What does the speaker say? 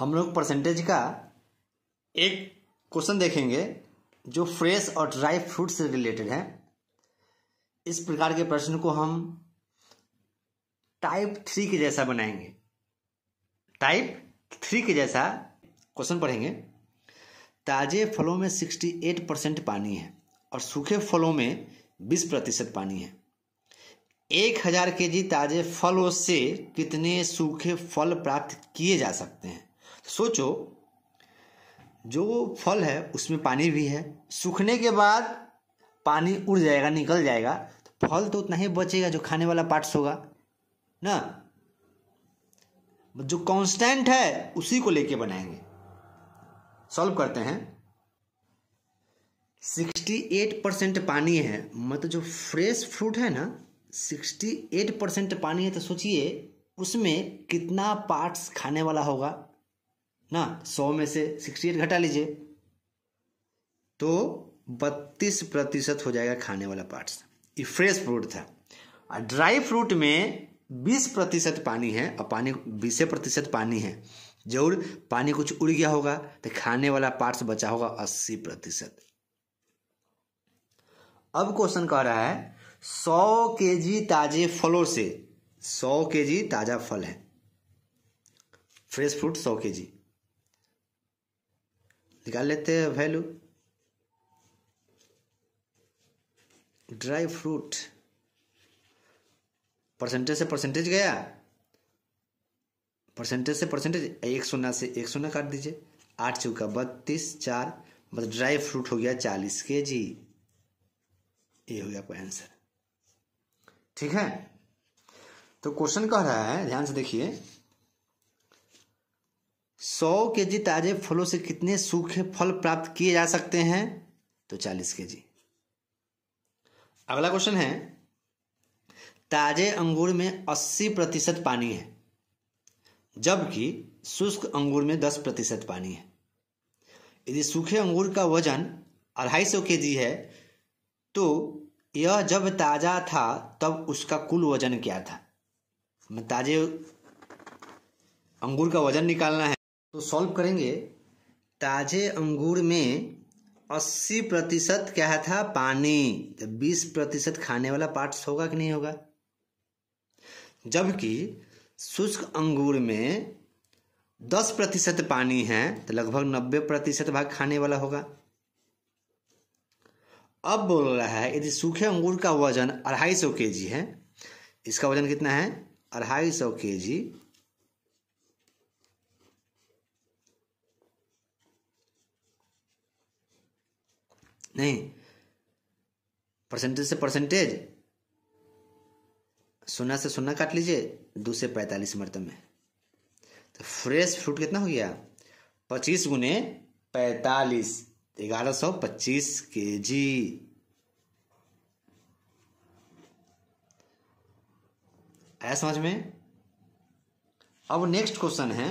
हम लोग परसेंटेज का एक क्वेश्चन देखेंगे जो फ्रेश और ड्राई फ्रूट से रिलेटेड है इस प्रकार के प्रश्न को हम टाइप थ्री के जैसा बनाएंगे टाइप थ्री के जैसा क्वेश्चन पढ़ेंगे ताज़े फलों में सिक्सटी एट परसेंट पानी है और सूखे फलों में बीस प्रतिशत पानी है एक हजार के जी ताज़े फलों से कितने सूखे फल प्राप्त किए जा सकते हैं सोचो जो फल है उसमें पानी भी है सूखने के बाद पानी उड़ जाएगा निकल जाएगा तो फल तो उतना ही बचेगा जो खाने वाला पार्ट्स होगा ना जो कांस्टेंट है उसी को लेके बनाएंगे सॉल्व करते हैं सिक्सटी एट परसेंट पानी है मतलब जो फ्रेश फ्रूट है ना सिक्सटी एट परसेंट पानी है तो सोचिए उसमें कितना पार्ट्स खाने वाला होगा ना सौ में से सिक्सटी एट घटा लीजिए तो बत्तीस प्रतिशत हो जाएगा खाने वाला पार्ट्स ये फ्रेश फ्रूट था और ड्राई फ्रूट में बीस प्रतिशत पानी है और पानी बीस प्रतिशत पानी है जरूर पानी कुछ उड़ गया होगा तो खाने वाला पार्ट्स बचा होगा अस्सी प्रतिशत अब क्वेश्चन कह रहा है सौ के जी ताजे फलों से सौ के जी ताजा फल है फ्रेश फ्रूट सौ के जी निकाल लेते हैं वैल्यू ड्राई फ्रूट परसेंटेज से परसेंटेज गया परसेंटेज से परसेंटेज एक सोना से एक सोना काट दीजिए आठ चौका बत्तीस चार मतलब ड्राई फ्रूट हो गया चालीस के जी ये हो गया आपका आंसर ठीक है तो क्वेश्चन कह रहा है ध्यान से देखिए सौ के जी ताजे फलों से कितने सूखे फल प्राप्त किए जा सकते हैं तो चालीस के जी अगला क्वेश्चन है ताजे अंगूर में अस्सी प्रतिशत पानी है जबकि शुष्क अंगूर में दस प्रतिशत पानी है यदि सूखे अंगूर का वजन अढ़ाई सौ के जी है तो यह जब ताज़ा था तब उसका कुल वजन क्या था ताजे अंगूर का वजन निकालना है तो सॉल्व करेंगे ताज़े अंगूर में अस्सी प्रतिशत क्या था पानी तो बीस प्रतिशत खाने वाला पार्ट्स होगा कि नहीं होगा जबकि शुष्क अंगूर में दस प्रतिशत पानी है तो लगभग नब्बे प्रतिशत भाग खाने वाला होगा अब बोल रहा है यदि सूखे अंगूर का वजन अढ़ाई सौ के जी है इसका वजन कितना है अढ़ाई सौ के जी नहीं परसेंटेज से परसेंटेज सोना से सोना काट लीजिए दो से पैंतालीस मरतब में तो फ्रेश फ्रूट कितना हो गया पच्चीस गुने पैतालीस ग्यारह सौ पच्चीस के जी आया समझ में अब नेक्स्ट क्वेश्चन है